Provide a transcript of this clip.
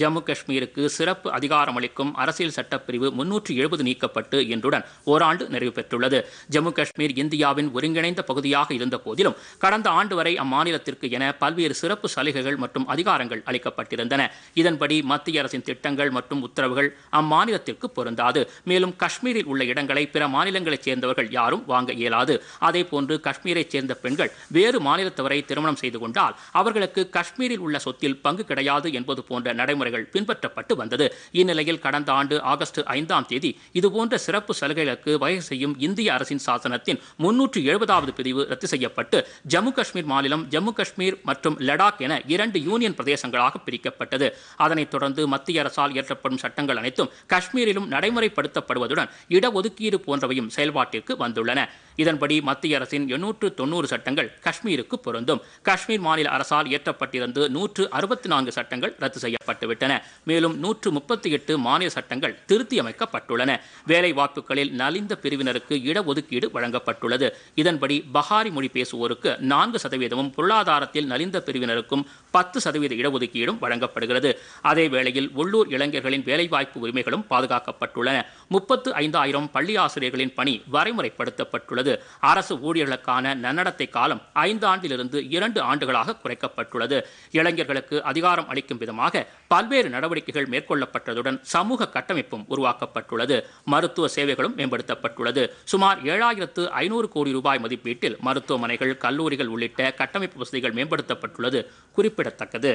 ஜம்மு காஷ்மீருக்கு சிறப்பு அதிகாரமளிக்கும் அரசியல் சட்டப்பிரிவு முன்னூற்றி எழுபது நீக்கப்பட்டு என்றுடன் ஓராண்டு நிறைவு பெற்றுள்ளது ஜம்மு காஷ்மீர் இந்தியாவின் ஒருங்கிணைந்த பகுதியாக இருந்த போதிலும் கடந்த ஆண்டு வரை அம்மாநிலத்திற்கு என பல்வேறு சிறப்பு சலுகைகள் மற்றும் அதிகாரங்கள் அளிக்கப்பட்டிருந்தன இதன்படி மத்திய அரசின் திட்டங்கள் மற்றும் உத்தரவுகள் அம்மாநிலத்திற்கு பொருந்தாது மேலும் காஷ்மீரில் உள்ள இடங்களை பிற மாநிலங்களைச் சேர்ந்தவர்கள் யாரும் வாங்க இயலாது அதேபோன்று போன்று காஷ்மீரைச் சேர்ந்த பெண்கள் வேறு மாநிலத்தவரை திருமணம் செய்து கொண்டால் அவர்களுக்கு காஷ்மீரில் உள்ள சொத்தில் பங்கு கிடையாது என்பது போன்ற நடைமுறை நடைமுறைகள் பின்பற்றப்பட்டு வந்தது இந்நிலையில் கடந்த ஆண்டு ஆகஸ்ட் ஐந்தாம் தேதி இதுபோன்ற சிறப்பு சலுகைகளுக்கு வகை செய்யும் இந்திய அரசின் சாசனத்தின் முன்னூற்று எழுபதாவது பிரிவு ரத்து செய்யப்பட்டு ஜம்மு காஷ்மீர் மாநிலம் ஜம்மு காஷ்மீர் மற்றும் லடாக் என இரண்டு யூனியன் பிரதேசங்களாக பிரிக்கப்பட்டது அதனைத் தொடர்ந்து மத்திய அரசால் இயற்றப்படும் சட்டங்கள் அனைத்தும் காஷ்மீரிலும் நடைமுறைப்படுத்தப்படுவதுடன் இடஒதுக்கீடு போன்றவையும் செயல்பாட்டிற்கு வந்துள்ளன இதன்படி மத்திய அரசின் எண்ணூற்று தொன்னூறு சட்டங்கள் காஷ்மீருக்கு பொருந்தும் காஷ்மீர் மாநில அரசால் இயற்றப்பட்டிருந்து நூற்று அறுபத்தி நான்கு சட்டங்கள் ரத்து செய்யப்பட்டுவிட்டன மேலும் நூற்று முப்பத்தி எட்டு மாநில சட்டங்கள் திருத்தியமைக்கப்பட்டுள்ளன வேலை வாய்ப்புகளில் நலிந்த பிரிவினருக்கு இடஒதுக்கீடு வழங்கப்பட்டுள்ளது இதன்படி பஹாரி மொழி பேசுவோருக்கு நான்கு சதவீதமும் பொருளாதாரத்தில் நலிந்த பிரிவினருக்கும் பத்து சதவீத இடஒதுக்கீடும் வழங்கப்படுகிறது அதே வேளையில் உள்ளூர் இளைஞர்களின் வேலைவாய்ப்பு உரிமைகளும் பாதுகாக்கப்பட்டுள்ளன முப்பத்து ஐந்தாயிரம் பள்ளி ஆசிரியர்களின் பணி வரைமுறைப்படுத்தப்பட்டுள்ளது உள்ளது அரசு ஊழியர்களுக்கான நன்னடத்தை காலம் ஐந்து ஆண்டிலிருந்து இரண்டு ஆண்டுகளாக குறைக்கப்பட்டுள்ளது இளைஞர்களுக்கு அதிகாரம் அளிக்கும் விதமாக பல்வேறு நடவடிக்கைகள் மேற்கொள்ளப்பட்டதுடன் சமூக கட்டமைப்பும் உருவாக்கப்பட்டுள்ளது மருத்துவ சேவைகளும் மேம்படுத்தப்பட்டுள்ளது சுமார் ஏழாயிரத்து ஐநூறு கோடி ரூபாய் மதிப்பீட்டில் மருத்துவமனைகள் கல்லூரிகள் உள்ளிட்ட கட்டமைப்பு வசதிகள் மேம்படுத்தப்பட்டுள்ளது குறிப்பிடத்தக்கது